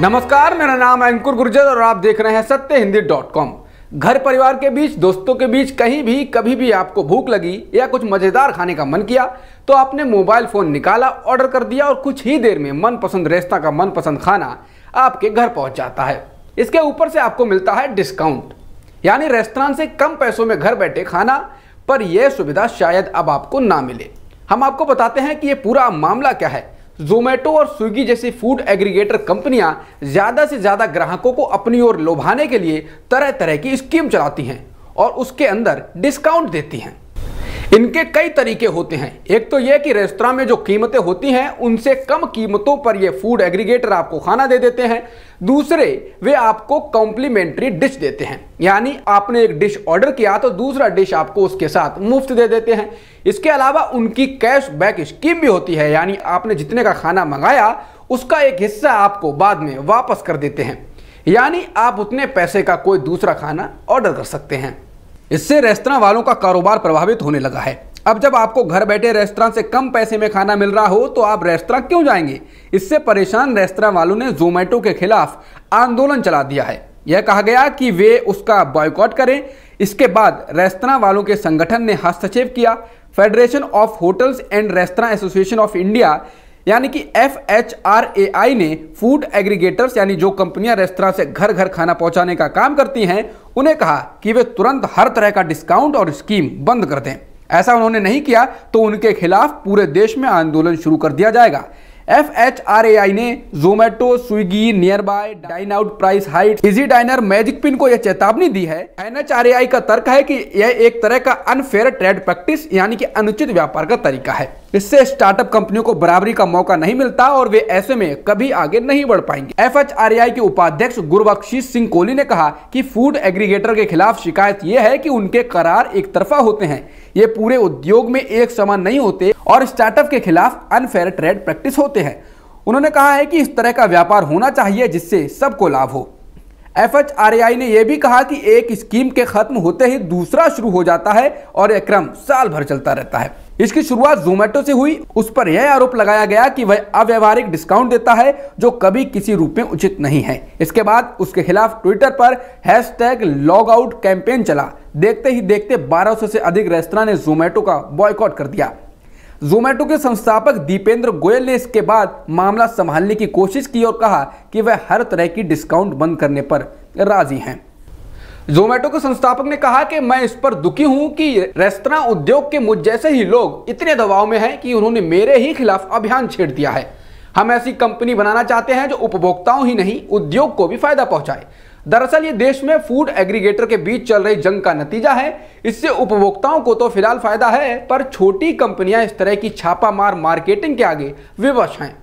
नमस्कार मेरा नाम है अंकुर गुर्जर और आप देख रहे हैं सत्य हिंदी डॉट कॉम घर परिवार के बीच दोस्तों के बीच कहीं भी कभी भी आपको भूख लगी या कुछ मज़ेदार खाने का मन किया तो आपने मोबाइल फ़ोन निकाला ऑर्डर कर दिया और कुछ ही देर में मनपसंद रेस्ता का मनपसंद खाना आपके घर पहुंच जाता है इसके ऊपर से आपको मिलता है डिस्काउंट यानी रेस्तरा से कम पैसों में घर बैठे खाना पर यह सुविधा शायद अब आपको ना मिले हम आपको बताते हैं कि ये पूरा मामला क्या है जोमेटो और स्विगी जैसी फूड एग्रीगेटर कंपनियां ज़्यादा से ज़्यादा ग्राहकों को अपनी ओर लुभाने के लिए तरह तरह की स्कीम चलाती हैं और उसके अंदर डिस्काउंट देती हैं इनके कई तरीके होते हैं एक तो यह कि रेस्तरा में जो कीमतें होती हैं उनसे कम कीमतों पर ये फूड एग्रीगेटर आपको खाना दे देते हैं दूसरे वे आपको कॉम्प्लीमेंट्री डिश देते हैं यानी आपने एक डिश ऑर्डर किया तो दूसरा डिश आपको उसके साथ मुफ्त दे देते हैं इसके अलावा उनकी कैश बैक स्कीम भी होती है यानी आपने जितने का खाना मंगाया उसका एक हिस्सा आपको बाद में वापस कर देते हैं यानी आप उतने पैसे का कोई दूसरा खाना ऑर्डर कर सकते हैं इससे रेस्तरा वालों का कारोबार प्रभावित होने लगा है अब जब आपको घर बैठे रेस्तरा से कम पैसे में खाना मिल रहा हो तो आप रेस्तरा क्यों जाएंगे इससे परेशान रेस्तरा वालों ने जोमेटो के खिलाफ आंदोलन चला दिया है यह कहा गया कि वे उसका बॉयकॉट करें इसके बाद रेस्तरा वालों के संगठन ने हस्तक्षेप किया federation of hotels and restaurant association of India यानी कि F H R A I ने फूड एग्रीगेटर्स यानी जो कंपनियां रेस्तरा से घर घर खाना पहुंचाने का काम करती हैं उन्हें कहा कि वे तुरंत हर तरह का डिस्काउंट और स्कीम बंद कर दें ऐसा उन्होंने नहीं किया तो उनके खिलाफ पूरे देश में आंदोलन शुरू कर दिया जाएगा F H R A I ने जोमेटो स्विगी नियर बाय डाइन आउट प्राइस हाइट इजी डाइनर मैजिक पिन को यह चेतावनी दी है N H R A I का तर्क है कि यह एक तरह का अनफेयर ट्रेड प्रैक्टिस यानी कि अनुचित व्यापार का तरीका है इससे स्टार्टअप कंपनियों को बराबरी का मौका नहीं मिलता और वे ऐसे में कभी आगे नहीं बढ़ पाएंगे F H R A I के उपाध्यक्ष गुरबख्शी सिंह कोहली ने कहा कि फूड एग्रीगेटर के खिलाफ शिकायत ये है कि उनके करार एक तरफा होते हैं ये पूरे उद्योग में एक समान नहीं होते और स्टार्टअप के खिलाफ अनफेयर ट्रेड प्रैक्टिस होते हैं उन्होंने कहा है कि इस तरह का व्यापार होना चाहिए जिससे सबको लाभ हो एफ ने यह भी कहा कि एक स्कीम के खत्म होते ही दूसरा शुरू हो जाता है और यह क्रम साल भर चलता रहता है इसकी शुरुआत जोमेटो से हुई उस पर यह आरोप लगाया गया कि वह अव्यवहारिक डिस्काउंट देता है जो कभी किसी रूप में उचित नहीं है इसके बाद उसके खिलाफ ट्विटर पर हैशटैग लॉग आउट कैंपेन चला देखते ही देखते 1200 से अधिक रेस्तरा ने जोमेटो का बॉयकॉट कर दिया जोमेटो के संस्थापक दीपेंद्र गोयल ने इसके बाद मामला संभालने की कोशिश की और कहा कि वह हर तरह की डिस्काउंट बंद करने पर राजी हैं जोमेटो के संस्थापक ने कहा कि मैं इस पर दुखी हूं कि रेस्तरा उद्योग के मुझ जैसे ही लोग इतने दबाव में हैं कि उन्होंने मेरे ही खिलाफ अभियान छेड़ दिया है हम ऐसी कंपनी बनाना चाहते हैं जो उपभोक्ताओं ही नहीं उद्योग को भी फायदा पहुंचाए दरअसल ये देश में फूड एग्रीगेटर के बीच चल रही जंग का नतीजा है इससे उपभोक्ताओं को तो फिलहाल फायदा है पर छोटी कंपनियां इस तरह की छापामार मार्केटिंग के आगे विवश हैं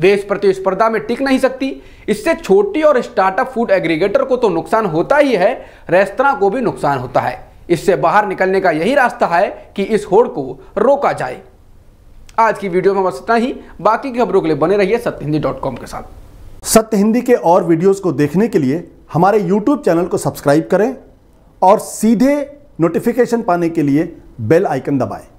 वे इस प्रतिस्पर्धा में टिक नहीं सकती इससे छोटी और स्टार्टअप फूड एग्रीगेटर को तो नुकसान होता ही है रेस्तरा को भी नुकसान होता है इससे बाहर निकलने का यही रास्ता है कि इस होड़ को रोका जाए आज की वीडियो में बस इतना ही बाकी की खबरों के लिए बने रहिए सत्य के साथ सत्य हिंदी के और वीडियोस को देखने के लिए हमारे यूट्यूब चैनल को सब्सक्राइब करें और सीधे नोटिफिकेशन पाने के लिए बेल आइकन दबाएं